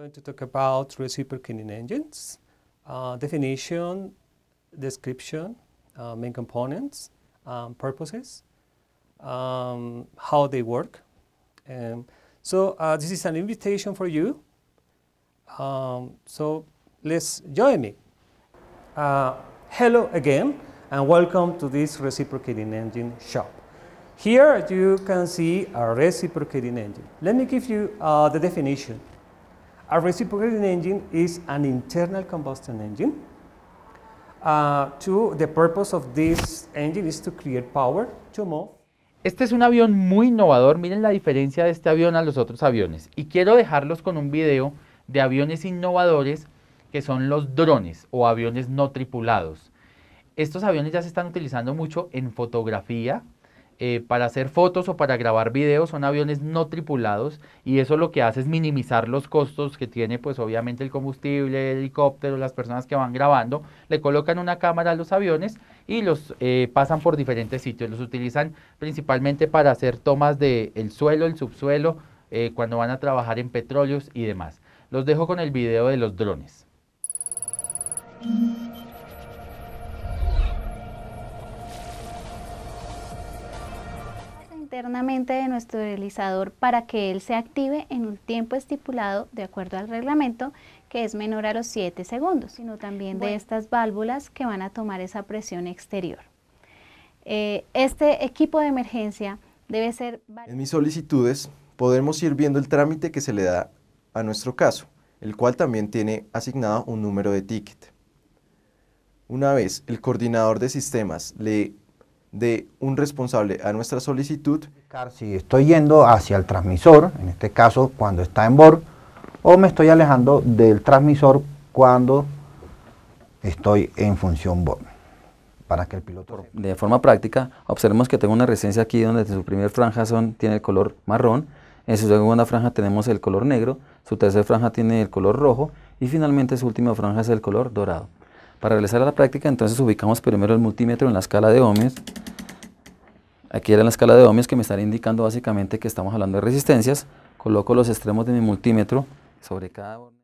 going to talk about reciprocating engines, uh, definition, description, uh, main components, um, purposes, um, how they work. Um, so uh, this is an invitation for you. Um, so let's join me. Uh, hello again and welcome to this reciprocating engine shop. Here you can see a reciprocating engine. Let me give you uh, the definition. A reciprocating engine is an internal combustion engine. Uh, the purpose of engine is to create power to move. Este es un avión muy innovador, miren la diferencia de este avión a los otros aviones. Y quiero dejarlos con un video de aviones innovadores que son los drones o aviones no tripulados. Estos aviones ya se están utilizando mucho en fotografía, eh, para hacer fotos o para grabar videos, son aviones no tripulados y eso lo que hace es minimizar los costos que tiene pues obviamente el combustible, el helicóptero, las personas que van grabando, le colocan una cámara a los aviones y los eh, pasan por diferentes sitios, los utilizan principalmente para hacer tomas del suelo, el subsuelo, eh, cuando van a trabajar en petróleos y demás. Los dejo con el video de los drones. internamente de nuestro realizador para que él se active en un tiempo estipulado de acuerdo al reglamento que es menor a los 7 segundos, sino también de estas válvulas que van a tomar esa presión exterior. Eh, este equipo de emergencia debe ser... En mis solicitudes podemos ir viendo el trámite que se le da a nuestro caso, el cual también tiene asignado un número de ticket. Una vez el coordinador de sistemas le de un responsable a nuestra solicitud. Si estoy yendo hacia el transmisor, en este caso cuando está en BOR, o me estoy alejando del transmisor cuando estoy en función BOR. Para que el piloto... De forma práctica, observemos que tengo una resistencia aquí donde su primer franja son, tiene el color marrón, en su segunda franja tenemos el color negro, su tercera franja tiene el color rojo y finalmente su última franja es el color dorado. Para realizar la práctica entonces ubicamos primero el multímetro en la escala de ohmios Aquí era la escala de ohmios que me estará indicando básicamente que estamos hablando de resistencias. Coloco los extremos de mi multímetro sobre cada